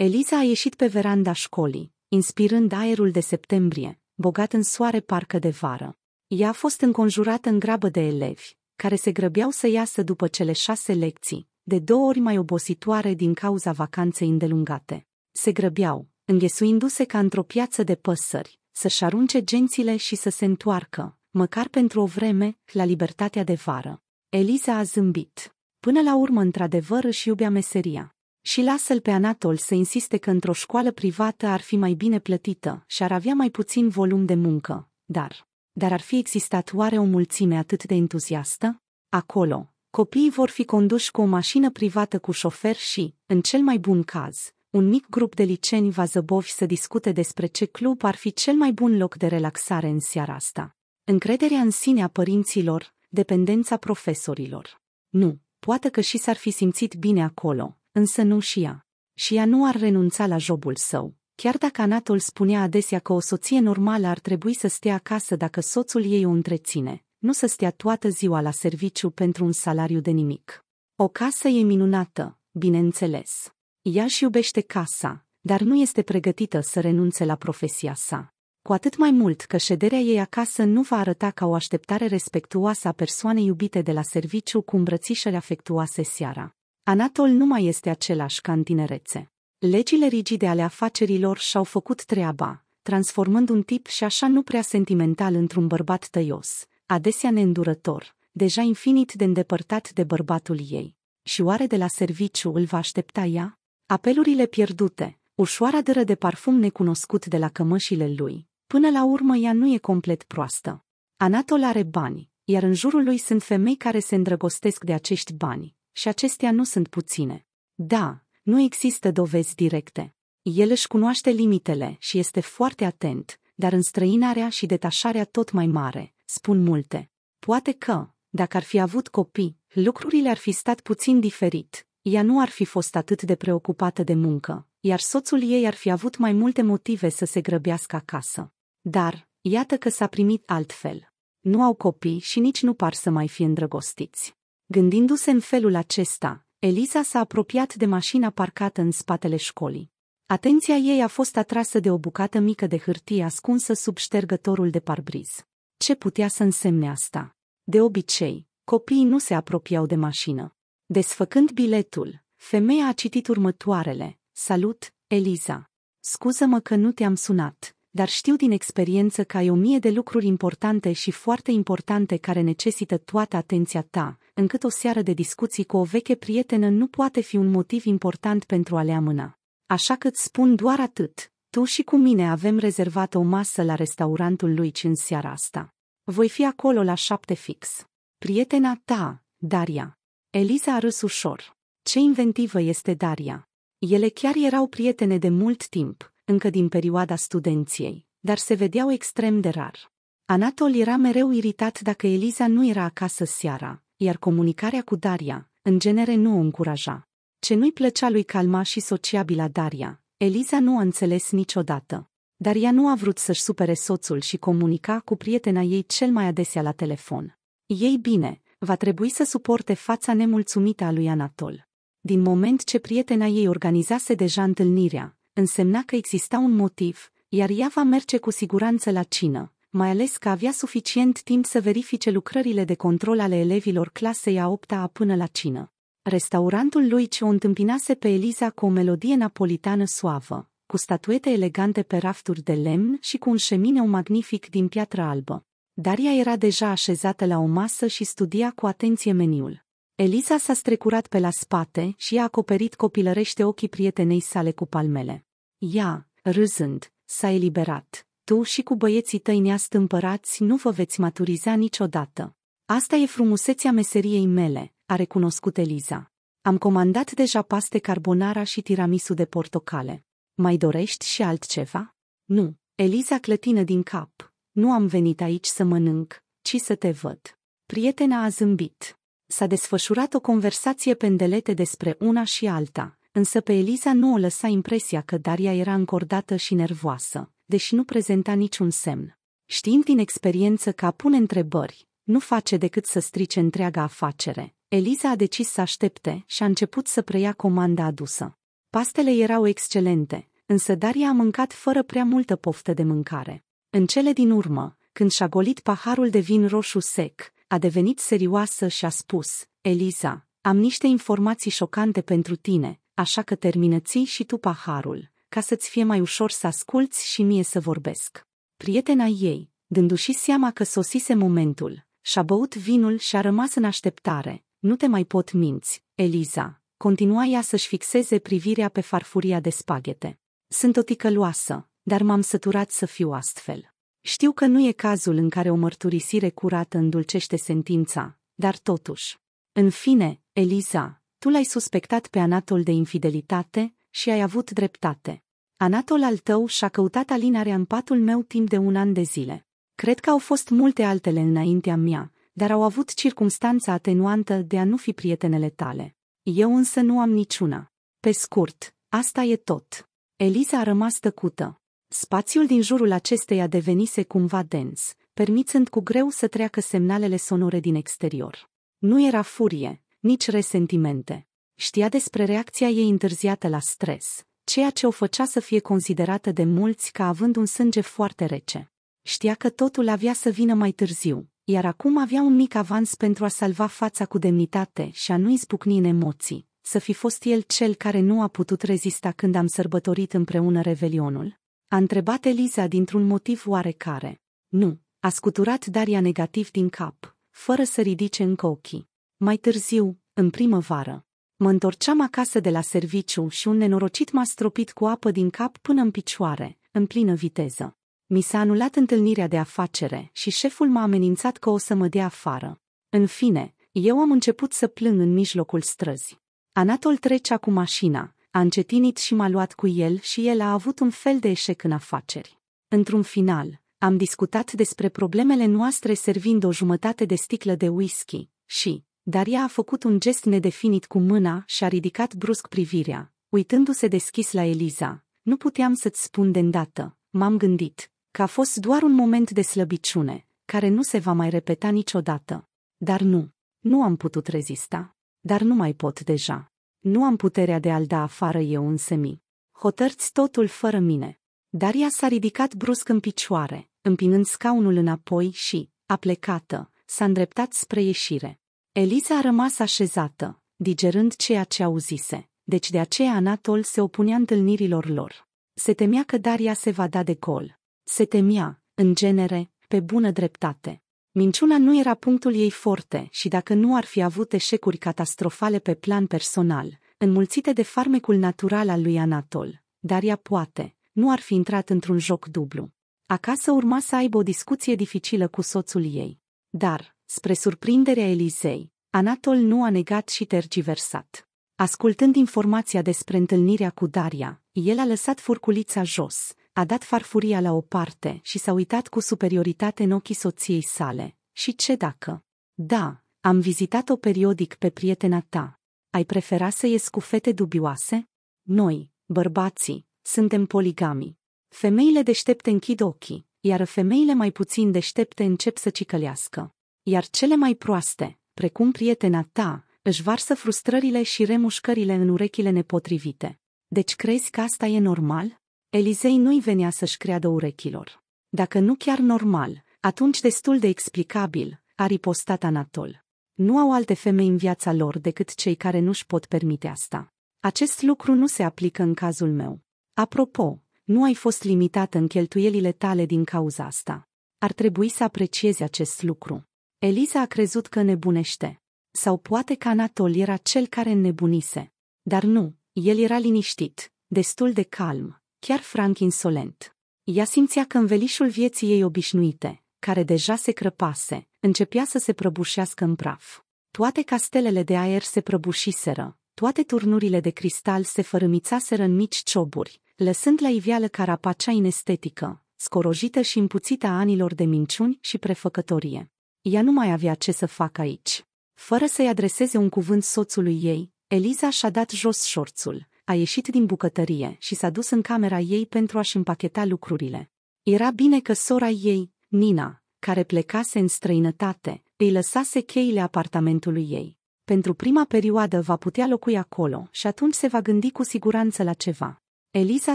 Eliza a ieșit pe veranda școlii, inspirând aerul de septembrie, bogat în soare parcă de vară. Ea a fost înconjurată în grabă de elevi, care se grăbeau să iasă după cele șase lecții, de două ori mai obositoare din cauza vacanței îndelungate. Se grăbeau, înghesuindu-se ca într-o piață de păsări, să-și arunce gențile și să se întoarcă, măcar pentru o vreme, la libertatea de vară. Eliza a zâmbit. Până la urmă, într-adevăr, își iubea meseria și lasă-l pe Anatol să insiste că într-o școală privată ar fi mai bine plătită și ar avea mai puțin volum de muncă, dar... Dar ar fi existat oare o mulțime atât de entuziastă? Acolo, copiii vor fi conduși cu o mașină privată cu șofer și, în cel mai bun caz, un mic grup de liceni va zăbovi să discute despre ce club ar fi cel mai bun loc de relaxare în seara asta. Încrederea în sine a părinților, dependența profesorilor. Nu, poate că și s-ar fi simțit bine acolo, însă nu și ea. Și ea nu ar renunța la jobul său. Chiar dacă Anatol spunea adesea că o soție normală ar trebui să stea acasă dacă soțul ei o întreține, nu să stea toată ziua la serviciu pentru un salariu de nimic. O casă e minunată, bineînțeles. Ea și iubește casa, dar nu este pregătită să renunțe la profesia sa. Cu atât mai mult că șederea ei acasă nu va arăta ca o așteptare respectuoasă a persoanei iubite de la serviciu cu îmbrățișări afectuoase seara. Anatol nu mai este același ca în tinerețe. Legile rigide ale afacerilor și-au făcut treaba, transformând un tip și așa nu prea sentimental într-un bărbat tăios, adesea neîndurător, deja infinit de îndepărtat de bărbatul ei. Și oare de la serviciu îl va aștepta ea? Apelurile pierdute, ușoara dără de parfum necunoscut de la cămășile lui, până la urmă ea nu e complet proastă. Anatol are bani, iar în jurul lui sunt femei care se îndrăgostesc de acești bani, și acestea nu sunt puține. Da, nu există dovezi directe. El își cunoaște limitele și este foarte atent, dar înstrăinarea și detașarea tot mai mare, spun multe. Poate că, dacă ar fi avut copii, lucrurile ar fi stat puțin diferit. Ea nu ar fi fost atât de preocupată de muncă, iar soțul ei ar fi avut mai multe motive să se grăbească acasă. Dar, iată că s-a primit altfel. Nu au copii și nici nu par să mai fie îndrăgostiți. Gândindu-se în felul acesta, Eliza s-a apropiat de mașina parcată în spatele școlii. Atenția ei a fost atrasă de o bucată mică de hârtie ascunsă sub ștergătorul de parbriz. Ce putea să însemne asta? De obicei, copiii nu se apropiau de mașină. Desfăcând biletul, femeia a citit următoarele. Salut, Eliza! Scuză-mă că nu te-am sunat, dar știu din experiență că ai o mie de lucruri importante și foarte importante care necesită toată atenția ta, încât o seară de discuții cu o veche prietenă nu poate fi un motiv important pentru a le amâna. Așa că îți spun doar atât. Tu și cu mine avem rezervat o masă la restaurantul lui în seara asta. Voi fi acolo la șapte fix. Prietena ta, Daria. Eliza a râs ușor. Ce inventivă este Daria. Ele chiar erau prietene de mult timp, încă din perioada studenției, dar se vedeau extrem de rar. Anatol era mereu iritat dacă Eliza nu era acasă seara, iar comunicarea cu Daria, în genere nu o încuraja. Ce nu-i plăcea lui calma și sociabila Daria, Eliza nu a înțeles niciodată. Dar ea nu a vrut să-și supere soțul și comunica cu prietena ei cel mai adesea la telefon. Ei bine, va trebui să suporte fața nemulțumită a lui Anatol. Din moment ce prietena ei organizase deja întâlnirea, însemna că exista un motiv, iar ea va merge cu siguranță la cină, mai ales că avea suficient timp să verifice lucrările de control ale elevilor clasei a 8-a până la cină. Restaurantul lui ce o întâmpinase pe Eliza cu o melodie napolitană suavă, cu statuete elegante pe rafturi de lemn și cu un șemineu magnific din piatră albă. Daria era deja așezată la o masă și studia cu atenție meniul. Eliza s-a strecurat pe la spate și a acoperit copilărește ochii prietenei sale cu palmele. Ea, râzând, s-a eliberat tu și cu băieții tăi neastâmpărați nu vă veți maturiza niciodată. Asta e frumusețea meseriei mele, a recunoscut Eliza. Am comandat deja paste carbonara și tiramisu de portocale. Mai dorești și altceva? Nu, Eliza clătină din cap. Nu am venit aici să mănânc, ci să te văd. Prietena a zâmbit. S-a desfășurat o conversație pendelete despre una și alta, însă pe Eliza nu o lăsa impresia că Daria era încordată și nervoasă deși nu prezenta niciun semn. Știind din experiență că a pune întrebări, nu face decât să strice întreaga afacere. Eliza a decis să aștepte și a început să preia comanda adusă. Pastele erau excelente, însă Daria a mâncat fără prea multă poftă de mâncare. În cele din urmă, când și-a golit paharul de vin roșu sec, a devenit serioasă și a spus, Eliza, am niște informații șocante pentru tine, așa că termină și tu paharul ca să-ți fie mai ușor să asculți și mie să vorbesc. Prietena ei, dându-și seama că sosise momentul, și-a băut vinul și a rămas în așteptare. Nu te mai pot minți, Eliza. Continua ea să-și fixeze privirea pe farfuria de spaghete. Sunt o ticăloasă, dar m-am săturat să fiu astfel. Știu că nu e cazul în care o mărturisire curată îndulcește sentința, dar totuși. În fine, Eliza, tu l-ai suspectat pe Anatol de infidelitate, și ai avut dreptate. Anatol al tău și-a căutat alinarea în patul meu timp de un an de zile. Cred că au fost multe altele înaintea mea, dar au avut circunstanța atenuantă de a nu fi prietenele tale. Eu însă nu am niciuna. Pe scurt, asta e tot. Eliza a rămas tăcută. Spațiul din jurul acesteia devenise cumva dens, permițând cu greu să treacă semnalele sonore din exterior. Nu era furie, nici resentimente. Știa despre reacția ei întârziată la stres, ceea ce o făcea să fie considerată de mulți ca având un sânge foarte rece. Știa că totul avea să vină mai târziu, iar acum avea un mic avans pentru a salva fața cu demnitate și a nu izbucni în emoții, să fi fost el cel care nu a putut rezista când am sărbătorit împreună revelionul. A întrebat Eliza dintr-un motiv oarecare. Nu, a scuturat Daria negativ din cap, fără să ridice încă ochii. Mai târziu, în primăvară, Mă întorceam acasă de la serviciu și un nenorocit m-a stropit cu apă din cap până în picioare, în plină viteză. Mi s-a anulat întâlnirea de afacere și șeful m-a amenințat că o să mă dea afară. În fine, eu am început să plâng în mijlocul străzi. Anatol trecea cu mașina, a încetinit și m-a luat cu el și el a avut un fel de eșec în afaceri. Într-un final, am discutat despre problemele noastre servind o jumătate de sticlă de whisky și, dar ea a făcut un gest nedefinit cu mâna și a ridicat brusc privirea, uitându-se deschis la Eliza. Nu puteam să-ți spun de îndată, m-am gândit, că a fost doar un moment de slăbiciune, care nu se va mai repeta niciodată. Dar nu, nu am putut rezista. Dar nu mai pot deja. Nu am puterea de a-l da afară eu semi. Hotărți totul fără mine. Daria s-a ridicat brusc în picioare, împinând scaunul înapoi și, aplecată, s-a îndreptat spre ieșire. Eliza a rămas așezată, digerând ceea ce auzise, deci de aceea Anatol se opunea întâlnirilor lor. Se temea că Daria se va da de col. Se temea, în genere, pe bună dreptate. Minciuna nu era punctul ei forte și dacă nu ar fi avut eșecuri catastrofale pe plan personal, înmulțite de farmecul natural al lui Anatol, Daria poate, nu ar fi intrat într-un joc dublu. Acasă urma să aibă o discuție dificilă cu soțul ei. Dar, Spre surprinderea Elisei, Anatol nu a negat și tergiversat. Ascultând informația despre întâlnirea cu Daria, el a lăsat furculița jos, a dat farfuria la o parte și s-a uitat cu superioritate în ochii soției sale. Și ce dacă? Da, am vizitat-o periodic pe prietena ta. Ai prefera să ies cu fete dubioase? Noi, bărbații, suntem poligami. Femeile deștepte închid ochii, iar femeile mai puțin deștepte încep să cicălească iar cele mai proaste, precum prietena ta, își varsă frustrările și remușcările în urechile nepotrivite. Deci crezi că asta e normal? Elisei nu-i venea să-și creadă urechilor. Dacă nu chiar normal, atunci destul de explicabil, a ripostat Anatol. Nu au alte femei în viața lor decât cei care nu-și pot permite asta. Acest lucru nu se aplică în cazul meu. Apropo, nu ai fost limitată în cheltuielile tale din cauza asta. Ar trebui să apreciezi acest lucru. Eliza a crezut că nebunește. Sau poate că Anatol era cel care nebunise. Dar nu, el era liniștit, destul de calm, chiar franc insolent. Ea simțea că învelișul vieții ei obișnuite, care deja se crăpase, începea să se prăbușească în praf. Toate castelele de aer se prăbușiseră, toate turnurile de cristal se fărâmițaseră în mici cioburi, lăsând la iveală carapacea inestetică, scorojită și împuțită a anilor de minciuni și prefăcătorie ea nu mai avea ce să facă aici. Fără să-i adreseze un cuvânt soțului ei, Eliza și-a dat jos șorțul, a ieșit din bucătărie și s-a dus în camera ei pentru a-și împacheta lucrurile. Era bine că sora ei, Nina, care plecase în străinătate, îi lăsase cheile apartamentului ei. Pentru prima perioadă va putea locui acolo și atunci se va gândi cu siguranță la ceva. Eliza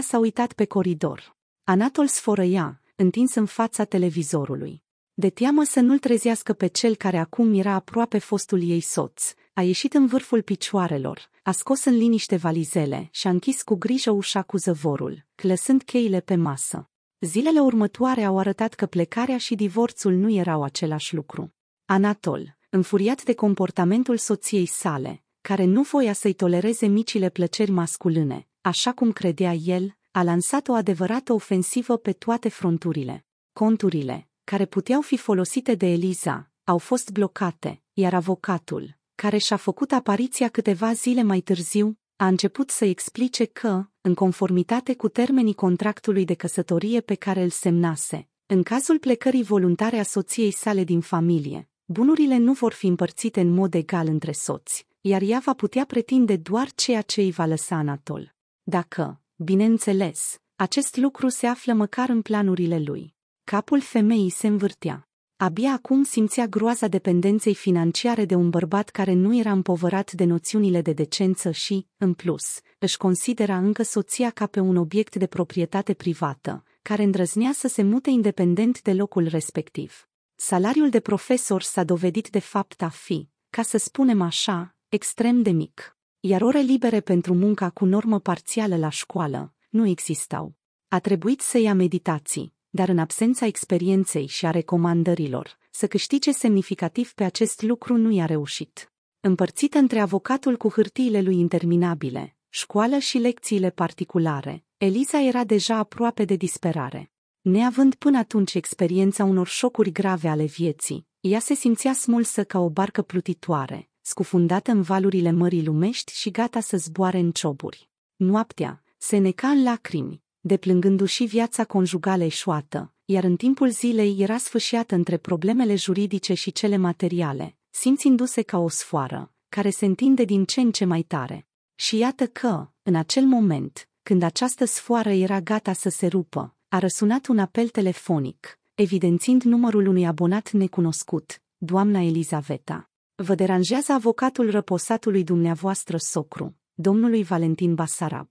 s-a uitat pe coridor. Anatol sfărăia, întins în fața televizorului. De teamă să nu-l trezească pe cel care acum era aproape fostul ei soț, a ieșit în vârful picioarelor, a scos în liniște valizele și a închis cu grijă ușa cu zăvorul, lăsând cheile pe masă. Zilele următoare au arătat că plecarea și divorțul nu erau același lucru. Anatol, înfuriat de comportamentul soției sale, care nu voia să-i tolereze micile plăceri masculine, așa cum credea el, a lansat o adevărată ofensivă pe toate fronturile. Conturile, care puteau fi folosite de Eliza, au fost blocate, iar avocatul, care și-a făcut apariția câteva zile mai târziu, a început să explice că, în conformitate cu termenii contractului de căsătorie pe care îl semnase, în cazul plecării voluntare a soției sale din familie, bunurile nu vor fi împărțite în mod egal între soți, iar ea va putea pretinde doar ceea ce îi va lăsa Anatol. Dacă, bineînțeles, acest lucru se află măcar în planurile lui. Capul femeii se învârtea. Abia acum simțea groaza dependenței financiare de un bărbat care nu era împovărat de noțiunile de decență și, în plus, își considera încă soția ca pe un obiect de proprietate privată, care îndrăznea să se mute independent de locul respectiv. Salariul de profesor s-a dovedit de fapt a fi, ca să spunem așa, extrem de mic, iar ore libere pentru munca cu normă parțială la școală nu existau. A trebuit să ia meditații, dar în absența experienței și a recomandărilor, să câștige semnificativ pe acest lucru nu i-a reușit. Împărțită între avocatul cu hârtiile lui interminabile, școală și lecțiile particulare, Eliza era deja aproape de disperare. Neavând până atunci experiența unor șocuri grave ale vieții, ea se simțea smulsă ca o barcă plutitoare, scufundată în valurile mării lumești și gata să zboare în cioburi. Noaptea, se neca în lacrimi, deplângându-și viața conjugală eșuată, iar în timpul zilei era sfâșiată între problemele juridice și cele materiale, simțindu-se ca o sfoară, care se întinde din ce în ce mai tare. Și iată că, în acel moment, când această sfoară era gata să se rupă, a răsunat un apel telefonic, evidențind numărul unui abonat necunoscut, doamna Elizaveta. Vă deranjează avocatul răposatului dumneavoastră socru, domnului Valentin Basarab.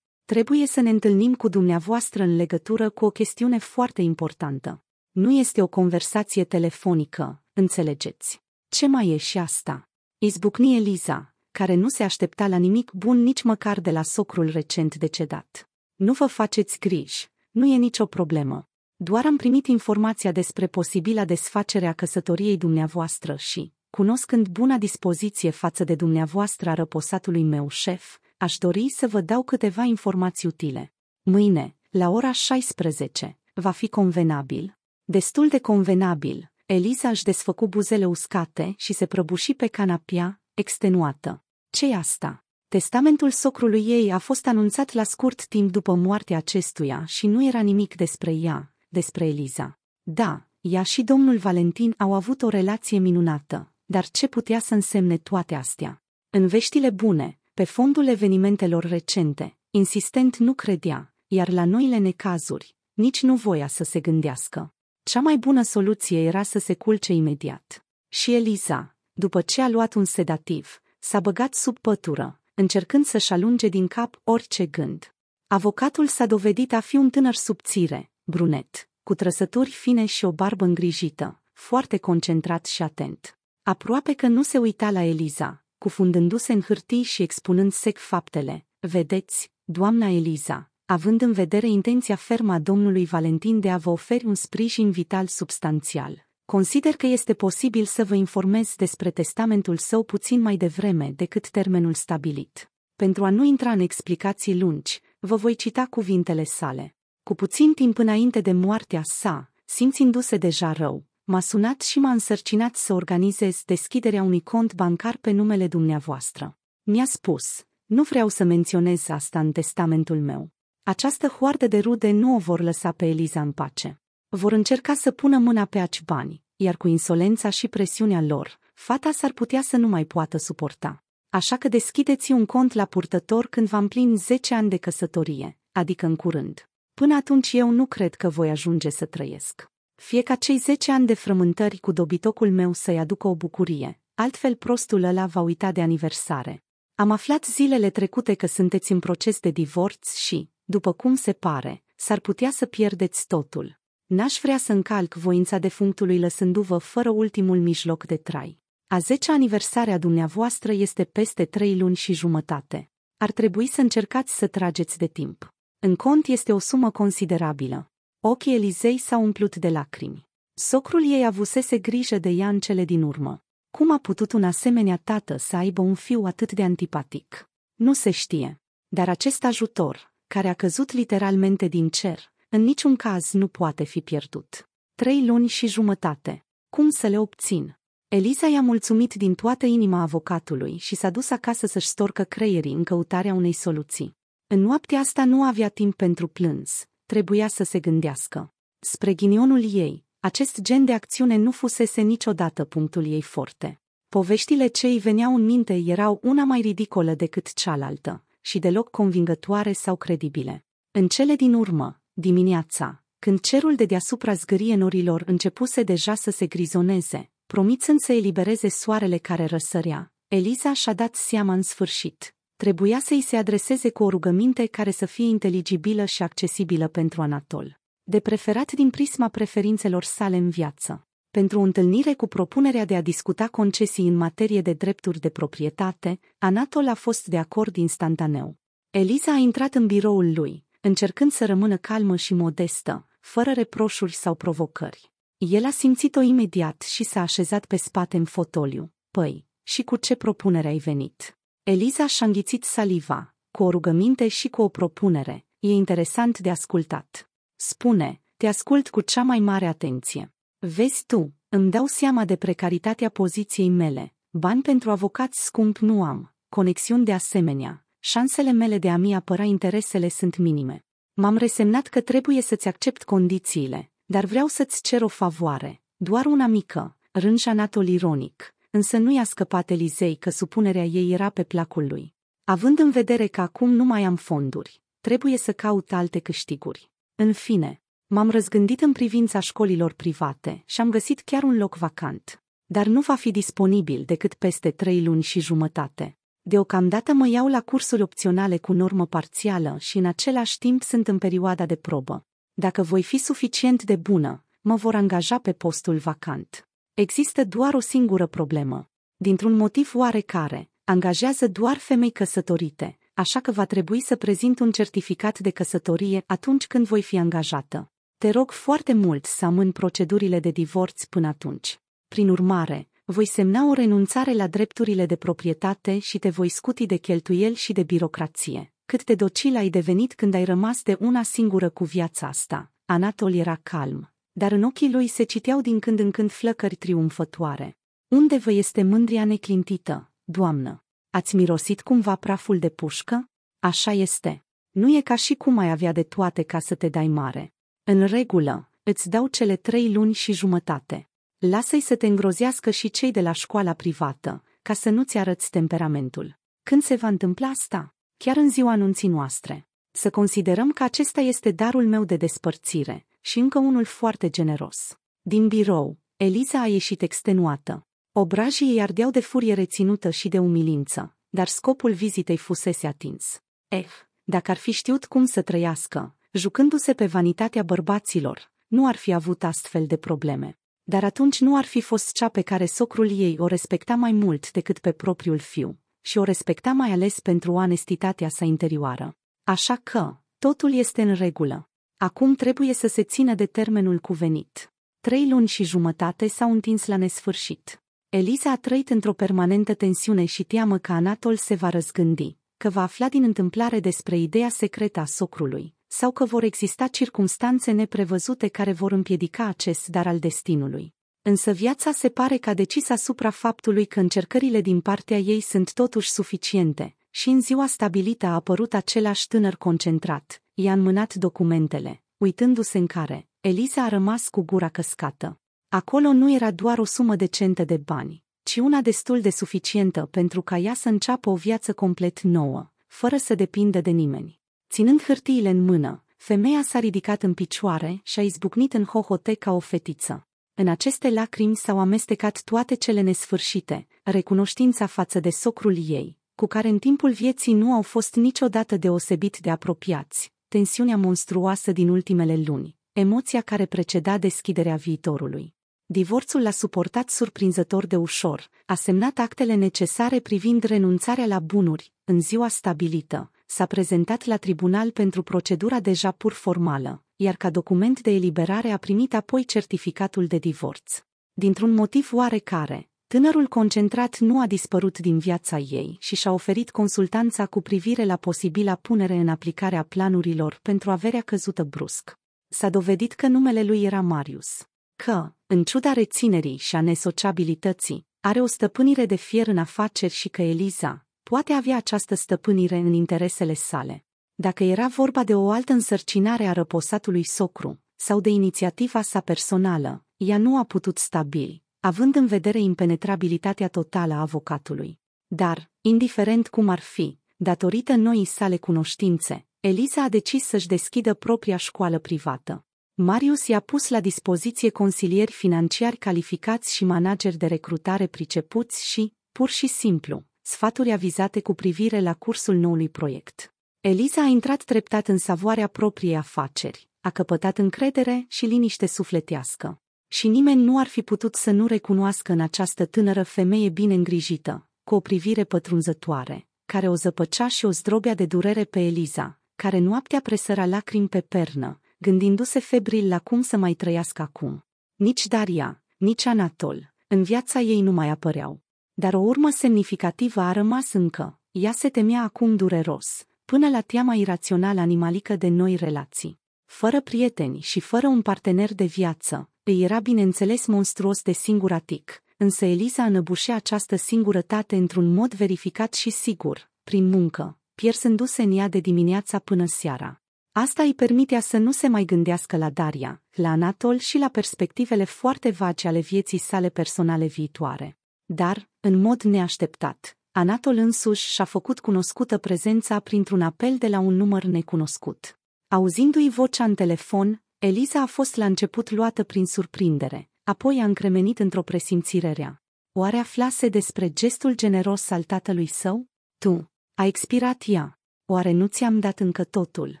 Trebuie să ne întâlnim cu dumneavoastră în legătură cu o chestiune foarte importantă. Nu este o conversație telefonică, înțelegeți. Ce mai e și asta? Izbucni Eliza, care nu se aștepta la nimic bun nici măcar de la socrul recent decedat. Nu vă faceți griji, nu e nicio problemă. Doar am primit informația despre posibila desfacere a căsătoriei dumneavoastră și, cunoscând buna dispoziție față de dumneavoastră a răposatului meu șef, aș dori să vă dau câteva informații utile. Mâine, la ora 16, va fi convenabil. Destul de convenabil, Eliza își desfăcu buzele uscate și se prăbuși pe canapia, extenuată. ce asta? Testamentul socrului ei a fost anunțat la scurt timp după moartea acestuia și nu era nimic despre ea, despre Eliza. Da, ea și domnul Valentin au avut o relație minunată, dar ce putea să însemne toate astea? În veștile bune, pe fondul evenimentelor recente, insistent nu credea, iar la noile necazuri, nici nu voia să se gândească. Cea mai bună soluție era să se culce imediat. Și Eliza, după ce a luat un sedativ, s-a băgat sub pătură, încercând să-și alunge din cap orice gând. Avocatul s-a dovedit a fi un tânăr subțire, brunet, cu trăsături fine și o barbă îngrijită, foarte concentrat și atent. Aproape că nu se uita la Eliza, cufundându-se în hârtii și expunând sec faptele. Vedeți, doamna Eliza, având în vedere intenția fermă a domnului Valentin de a vă oferi un sprijin vital substanțial. Consider că este posibil să vă informez despre testamentul său puțin mai devreme decât termenul stabilit. Pentru a nu intra în explicații lungi, vă voi cita cuvintele sale. Cu puțin timp înainte de moartea sa, simțindu-se deja rău, m-a sunat și m-a însărcinat să organizez deschiderea unui cont bancar pe numele dumneavoastră. Mi-a spus, nu vreau să menționez asta în testamentul meu. Această hoardă de rude nu o vor lăsa pe Eliza în pace. Vor încerca să pună mâna pe aci bani, iar cu insolența și presiunea lor, fata s-ar putea să nu mai poată suporta. Așa că deschideți un cont la purtător când v-am plin 10 ani de căsătorie, adică în curând. Până atunci eu nu cred că voi ajunge să trăiesc. Fie ca cei zece ani de frământări cu dobitocul meu să-i aducă o bucurie, altfel prostul ăla va uita de aniversare. Am aflat zilele trecute că sunteți în proces de divorț și, după cum se pare, s-ar putea să pierdeți totul. N-aș vrea să încalc voința defunctului lăsându-vă fără ultimul mijloc de trai. A zecea aniversare a dumneavoastră este peste trei luni și jumătate. Ar trebui să încercați să trageți de timp. În cont este o sumă considerabilă, Ochii Elizei s-au umplut de lacrimi. Socrul ei avusese grijă de ea în cele din urmă. Cum a putut un asemenea tată să aibă un fiu atât de antipatic? Nu se știe. Dar acest ajutor, care a căzut literalmente din cer, în niciun caz nu poate fi pierdut. Trei luni și jumătate. Cum să le obțin? Eliza i-a mulțumit din toată inima avocatului și s-a dus acasă să-și storcă creierii în căutarea unei soluții. În noaptea asta nu avea timp pentru plâns, trebuia să se gândească. Spre ghinionul ei, acest gen de acțiune nu fusese niciodată punctul ei forte. Poveștile ce îi veneau în minte erau una mai ridicolă decât cealaltă și deloc convingătoare sau credibile. În cele din urmă, dimineața, când cerul de deasupra zgârie norilor începuse deja să se grizoneze, promițând să elibereze soarele care răsărea, Eliza și-a dat seama în sfârșit trebuia să-i se adreseze cu o rugăminte care să fie inteligibilă și accesibilă pentru Anatol, de preferat din prisma preferințelor sale în viață. Pentru o întâlnire cu propunerea de a discuta concesii în materie de drepturi de proprietate, Anatol a fost de acord instantaneu. Eliza a intrat în biroul lui, încercând să rămână calmă și modestă, fără reproșuri sau provocări. El a simțit-o imediat și s-a așezat pe spate în fotoliu. Păi, și cu ce propunere ai venit? Eliza și-a înghițit saliva, cu o rugăminte și cu o propunere. E interesant de ascultat. Spune, te ascult cu cea mai mare atenție. Vezi tu, îmi dau seama de precaritatea poziției mele. Bani pentru avocați scump nu am, conexiuni de asemenea. Șansele mele de a-mi apăra interesele sunt minime. M-am resemnat că trebuie să-ți accept condițiile, dar vreau să-ți cer o favoare, doar una mică, rânja ironic însă nu i-a scăpat Elizei că supunerea ei era pe placul lui. Având în vedere că acum nu mai am fonduri, trebuie să caut alte câștiguri. În fine, m-am răzgândit în privința școlilor private și am găsit chiar un loc vacant, dar nu va fi disponibil decât peste trei luni și jumătate. Deocamdată mă iau la cursuri opționale cu normă parțială și în același timp sunt în perioada de probă. Dacă voi fi suficient de bună, mă vor angaja pe postul vacant. Există doar o singură problemă. Dintr-un motiv oarecare, angajează doar femei căsătorite, așa că va trebui să prezint un certificat de căsătorie atunci când voi fi angajată. Te rog foarte mult să amân procedurile de divorț până atunci. Prin urmare, voi semna o renunțare la drepturile de proprietate și te voi scuti de cheltuieli și de birocrație. Cât de docil ai devenit când ai rămas de una singură cu viața asta. Anatol era calm dar în ochii lui se citeau din când în când flăcări triumfătoare. Unde vă este mândria neclintită, doamnă? Ați mirosit cumva praful de pușcă? Așa este. Nu e ca și cum ai avea de toate ca să te dai mare. În regulă, îți dau cele trei luni și jumătate. Lasă-i să te îngrozească și cei de la școala privată, ca să nu-ți arăți temperamentul. Când se va întâmpla asta? Chiar în ziua anunții noastre. Să considerăm că acesta este darul meu de despărțire, și încă unul foarte generos. Din birou, Eliza a ieșit extenuată. Obrajii îi ardeau de furie reținută și de umilință, dar scopul vizitei fusese atins. Eh, dacă ar fi știut cum să trăiască, jucându-se pe vanitatea bărbaților, nu ar fi avut astfel de probleme. Dar atunci nu ar fi fost cea pe care socrul ei o respecta mai mult decât pe propriul fiu și o respecta mai ales pentru onestitatea sa interioară. Așa că, totul este în regulă. Acum trebuie să se țină de termenul cuvenit. Trei luni și jumătate s-au întins la nesfârșit. Eliza a trăit într-o permanentă tensiune și teamă că Anatol se va răzgândi, că va afla din întâmplare despre ideea secretă a socrului, sau că vor exista circumstanțe neprevăzute care vor împiedica acest dar al destinului. Însă viața se pare că a decis asupra faptului că încercările din partea ei sunt totuși suficiente, și în ziua stabilită a apărut același tânăr concentrat, i-a înmânat documentele, uitându-se în care, Eliza a rămas cu gura căscată. Acolo nu era doar o sumă decentă de bani, ci una destul de suficientă pentru ca ea să înceapă o viață complet nouă, fără să depindă de nimeni. Ținând hârtiile în mână, femeia s-a ridicat în picioare și a izbucnit în hohote ca o fetiță. În aceste lacrimi s-au amestecat toate cele nesfârșite, recunoștința față de socrul ei, cu care în timpul vieții nu au fost niciodată deosebit de apropiați, tensiunea monstruoasă din ultimele luni, emoția care preceda deschiderea viitorului. Divorțul l-a suportat surprinzător de ușor, a semnat actele necesare privind renunțarea la bunuri, în ziua stabilită, s-a prezentat la tribunal pentru procedura deja pur formală, iar ca document de eliberare a primit apoi certificatul de divorț. Dintr-un motiv oarecare, Tânărul concentrat nu a dispărut din viața ei și și-a oferit consultanța cu privire la posibila punere în aplicare a planurilor pentru averea căzută brusc. S-a dovedit că numele lui era Marius. Că, în ciuda reținerii și a nesociabilității, are o stăpânire de fier în afaceri și că Eliza poate avea această stăpânire în interesele sale. Dacă era vorba de o altă însărcinare a răposatului socru sau de inițiativa sa personală, ea nu a putut stabili având în vedere impenetrabilitatea totală a avocatului. Dar, indiferent cum ar fi, datorită noii sale cunoștințe, Eliza a decis să-și deschidă propria școală privată. Marius i-a pus la dispoziție consilieri financiari calificați și manageri de recrutare pricepuți și, pur și simplu, sfaturi avizate cu privire la cursul noului proiect. Eliza a intrat treptat în savoarea propriei afaceri, a căpătat încredere și liniște sufletească. Și nimeni nu ar fi putut să nu recunoască în această tânără femeie bine îngrijită, cu o privire pătrunzătoare, care o zăpăcea și o zdrobea de durere pe Eliza, care noaptea presăra lacrimi pe pernă, gândindu-se febril la cum să mai trăiască acum. Nici Daria, nici Anatol, în viața ei nu mai apăreau. Dar o urmă semnificativă a rămas încă. Ea se temea acum dureros, până la teama irațională animalică de noi relații. Fără prieteni și fără un partener de viață, îi era bineînțeles monstruos de singuratic, însă Eliza înăbușea această singurătate într-un mod verificat și sigur, prin muncă, pierzându-se în ea de dimineața până seara. Asta îi permitea să nu se mai gândească la Daria, la Anatol și la perspectivele foarte vagi ale vieții sale personale viitoare. Dar, în mod neașteptat, Anatol însuși și-a făcut cunoscută prezența printr-un apel de la un număr necunoscut. Auzindu-i vocea în telefon, Eliza a fost la început luată prin surprindere, apoi a încremenit într-o presimțire rea. Oare aflase despre gestul generos al tatălui său? Tu, a expirat ea. Oare nu ți-am dat încă totul?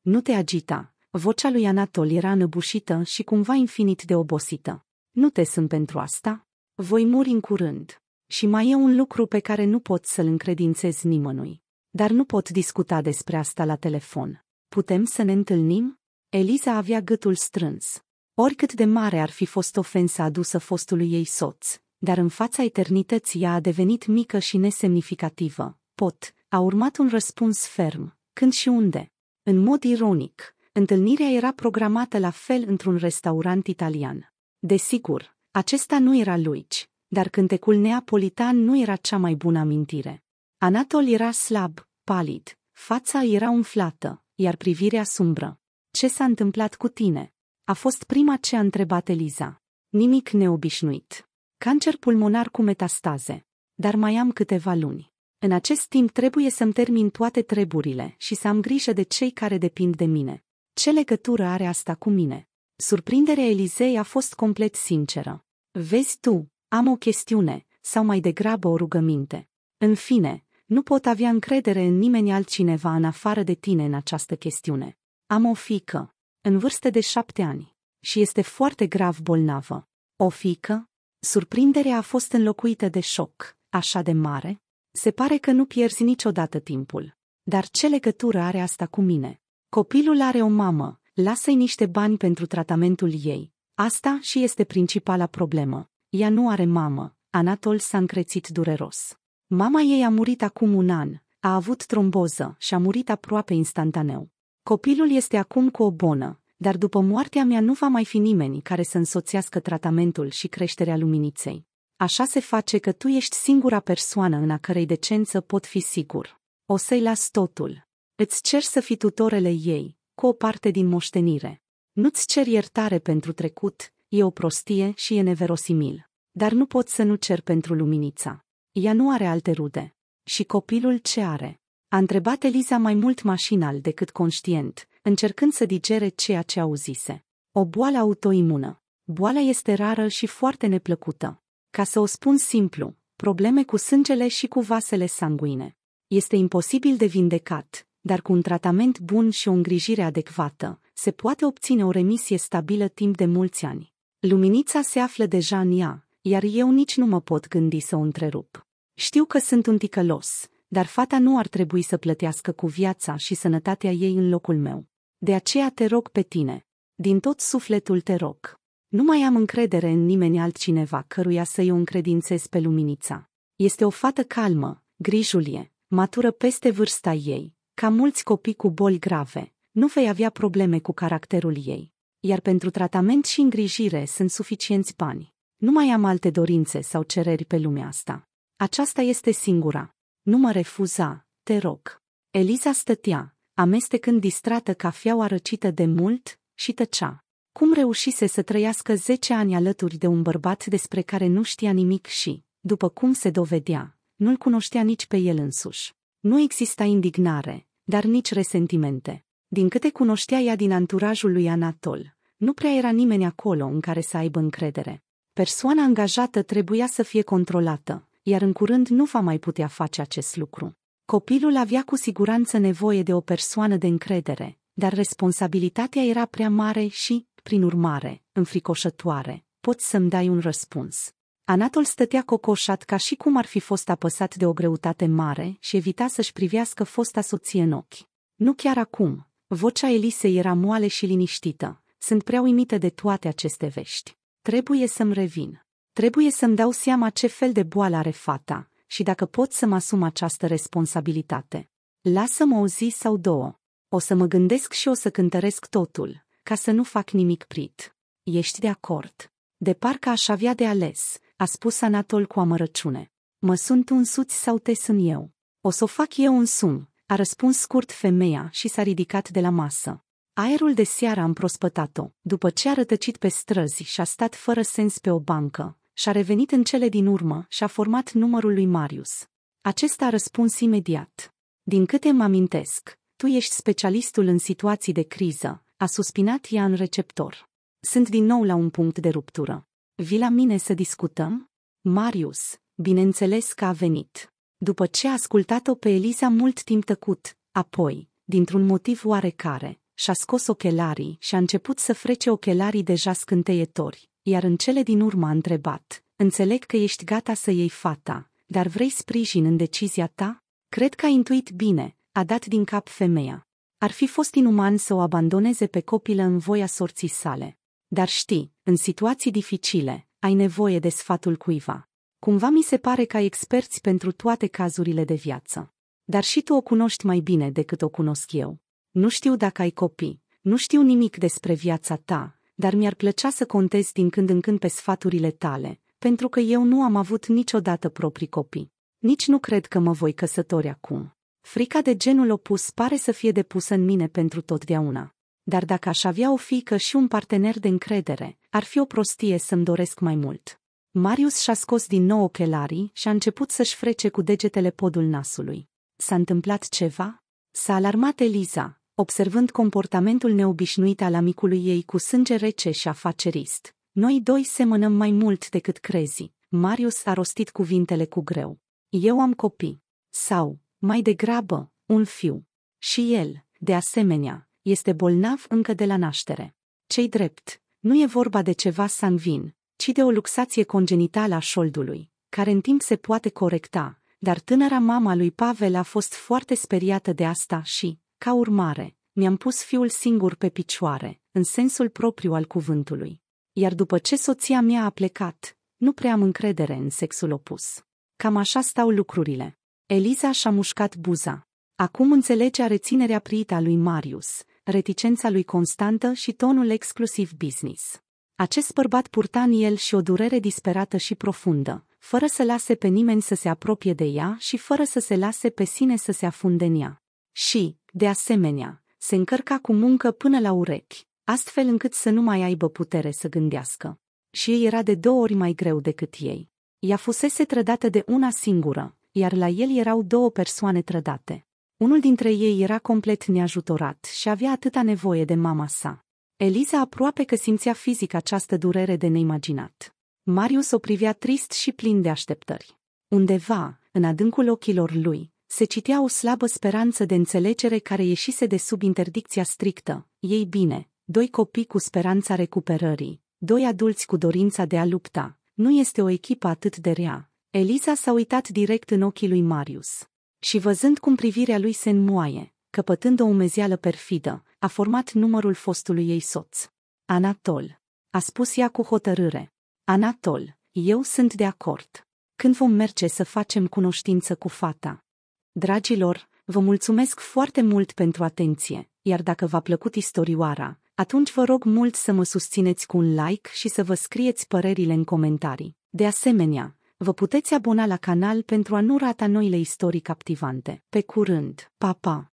Nu te agita. Vocea lui Anatol era înăbușită și cumva infinit de obosită. Nu te sunt pentru asta? Voi muri în curând. Și mai e un lucru pe care nu pot să-l încredințez nimănui. Dar nu pot discuta despre asta la telefon. Putem să ne întâlnim? Eliza avea gâtul strâns. Oricât de mare ar fi fost ofensa adusă fostului ei soț, dar în fața eternității ea a devenit mică și nesemnificativă. Pot, a urmat un răspuns ferm, când și unde. În mod ironic, întâlnirea era programată la fel într-un restaurant italian. Desigur, acesta nu era luici, dar cântecul neapolitan nu era cea mai bună amintire. Anatol era slab, palid, fața era umflată, iar privirea sumbră. Ce s-a întâmplat cu tine? A fost prima ce a întrebat Eliza. Nimic neobișnuit. Cancer pulmonar cu metastaze. Dar mai am câteva luni. În acest timp trebuie să-mi termin toate treburile și să am grijă de cei care depind de mine. Ce legătură are asta cu mine? Surprinderea Elizei a fost complet sinceră. Vezi tu, am o chestiune, sau mai degrabă o rugăminte. În fine, nu pot avea încredere în nimeni altcineva în afară de tine în această chestiune. Am o fică, în vârstă de șapte ani, și este foarte grav bolnavă. O fică? Surprinderea a fost înlocuită de șoc, așa de mare? Se pare că nu pierzi niciodată timpul. Dar ce legătură are asta cu mine? Copilul are o mamă, lasă-i niște bani pentru tratamentul ei. Asta și este principala problemă. Ea nu are mamă. Anatol s-a încrețit dureros. Mama ei a murit acum un an, a avut tromboză și a murit aproape instantaneu. Copilul este acum cu o bonă, dar după moartea mea nu va mai fi nimeni care să însoțească tratamentul și creșterea luminiței. Așa se face că tu ești singura persoană în a cărei decență pot fi sigur. O să-i las totul. Îți cer să fii tutorele ei, cu o parte din moștenire. Nu-ți cer iertare pentru trecut, e o prostie și e neverosimil. Dar nu pot să nu cer pentru luminița. Ea nu are alte rude. Și copilul ce are? A întrebat Eliza mai mult mașinal decât conștient, încercând să digere ceea ce auzise. O boală autoimună. Boala este rară și foarte neplăcută. Ca să o spun simplu, probleme cu sângele și cu vasele sanguine. Este imposibil de vindecat, dar cu un tratament bun și o îngrijire adecvată, se poate obține o remisie stabilă timp de mulți ani. Luminița se află deja în ea, iar eu nici nu mă pot gândi să o întrerup. Știu că sunt un ticălos, dar fata nu ar trebui să plătească cu viața și sănătatea ei în locul meu. De aceea te rog pe tine. Din tot sufletul te rog. Nu mai am încredere în nimeni altcineva căruia să-i o încredințez pe luminița. Este o fată calmă, grijulie, matură peste vârsta ei, ca mulți copii cu boli grave, nu vei avea probleme cu caracterul ei. Iar pentru tratament și îngrijire sunt suficienți bani. Nu mai am alte dorințe sau cereri pe lumea asta. Aceasta este singura. Nu mă refuza, te rog. Eliza stătea, amestecând distrată cafeaua răcită de mult, și tăcea. Cum reușise să trăiască zece ani alături de un bărbat despre care nu știa nimic și, după cum se dovedea, nu-l cunoștea nici pe el însuși. Nu exista indignare, dar nici resentimente. Din câte cunoștea ea din anturajul lui Anatol, nu prea era nimeni acolo în care să aibă încredere. Persoana angajată trebuia să fie controlată, iar în curând nu va mai putea face acest lucru. Copilul avea cu siguranță nevoie de o persoană de încredere, dar responsabilitatea era prea mare și, prin urmare, înfricoșătoare. Poți să-mi dai un răspuns. Anatol stătea cocoșat ca și cum ar fi fost apăsat de o greutate mare și evita să-și privească fosta soție în ochi. Nu chiar acum. Vocea Elisei era moale și liniștită. Sunt prea uimită de toate aceste vești. Trebuie să-mi revin. Trebuie să-mi dau seama ce fel de boală are fata și dacă pot să-mi asum această responsabilitate. Lasă-mă o zi sau două. O să mă gândesc și o să cântăresc totul, ca să nu fac nimic prit. Ești de acord. De parcă aș avea de ales, a spus Anatol cu amărăciune. Mă sunt însuți sau te sunt eu? O să o fac eu însumi, a răspuns scurt femeia și s-a ridicat de la masă. Aerul de seară a împrospătat-o, după ce a rătăcit pe străzi și a stat fără sens pe o bancă, și-a revenit în cele din urmă și-a format numărul lui Marius. Acesta a răspuns imediat. Din câte mă amintesc, tu ești specialistul în situații de criză, a suspinat ea în receptor. Sunt din nou la un punct de ruptură. Vi la mine să discutăm? Marius, bineînțeles că a venit. După ce a ascultat-o pe Eliza mult timp tăcut, apoi, dintr-un motiv oarecare, și-a scos ochelarii și a început să frece ochelarii deja scânteietori, iar în cele din urmă a întrebat, înțeleg că ești gata să iei fata, dar vrei sprijin în decizia ta? Cred că ai intuit bine, a dat din cap femeia. Ar fi fost inuman să o abandoneze pe copilă în voia sorții sale. Dar știi, în situații dificile, ai nevoie de sfatul cuiva. Cumva mi se pare că ai experți pentru toate cazurile de viață. Dar și tu o cunoști mai bine decât o cunosc eu. Nu știu dacă ai copii, nu știu nimic despre viața ta, dar mi-ar plăcea să contez din când în când pe sfaturile tale, pentru că eu nu am avut niciodată proprii copii. Nici nu cred că mă voi căsători acum. Frica de genul opus pare să fie depusă în mine pentru totdeauna. Dar dacă aș avea o fică și un partener de încredere, ar fi o prostie să-mi doresc mai mult. Marius și-a scos din nou ochelarii și a început să-și frece cu degetele podul nasului. S-a întâmplat ceva? S-a alarmat Eliza, observând comportamentul neobișnuit al amicului ei cu sânge rece și afacerist. Noi doi semănăm mai mult decât crezi. Marius a rostit cuvintele cu greu. Eu am copii. Sau, mai degrabă, un fiu. Și el, de asemenea, este bolnav încă de la naștere. Cei drept, nu e vorba de ceva sanvin, ci de o luxație congenitală a șoldului, care în timp se poate corecta, dar tânăra mama lui Pavel a fost foarte speriată de asta și, ca urmare, mi-am pus fiul singur pe picioare, în sensul propriu al cuvântului. Iar după ce soția mea a plecat, nu prea am încredere în sexul opus. Cam așa stau lucrurile. Eliza și-a mușcat buza. Acum înțelege reținerea prită a lui Marius, reticența lui Constantă și tonul exclusiv business. Acest bărbat purta în el și o durere disperată și profundă, fără să lase pe nimeni să se apropie de ea și fără să se lase pe sine să se afunde în ea. Și, de asemenea, se încărca cu muncă până la urechi, astfel încât să nu mai aibă putere să gândească. Și ei era de două ori mai greu decât ei. Ea fusese trădată de una singură, iar la el erau două persoane trădate. Unul dintre ei era complet neajutorat și avea atâta nevoie de mama sa. Eliza aproape că simțea fizic această durere de neimaginat. Marius o privea trist și plin de așteptări. Undeva, în adâncul ochilor lui, se citea o slabă speranță de înțelegere care ieșise de sub interdicția strictă. Ei bine, doi copii cu speranța recuperării, doi adulți cu dorința de a lupta. Nu este o echipă atât de rea. Eliza s-a uitat direct în ochii lui Marius. Și văzând cum privirea lui se înmoaie, căpătând o umezială perfidă, a format numărul fostului ei soț. Anatol. A spus ea cu hotărâre. Anatol, eu sunt de acord. Când vom merge să facem cunoștință cu fata? Dragilor, vă mulțumesc foarte mult pentru atenție, iar dacă v-a plăcut istorioara, atunci vă rog mult să mă susțineți cu un like și să vă scrieți părerile în comentarii. De asemenea, vă puteți abona la canal pentru a nu rata noile istorii captivante. Pe curând, pa, pa!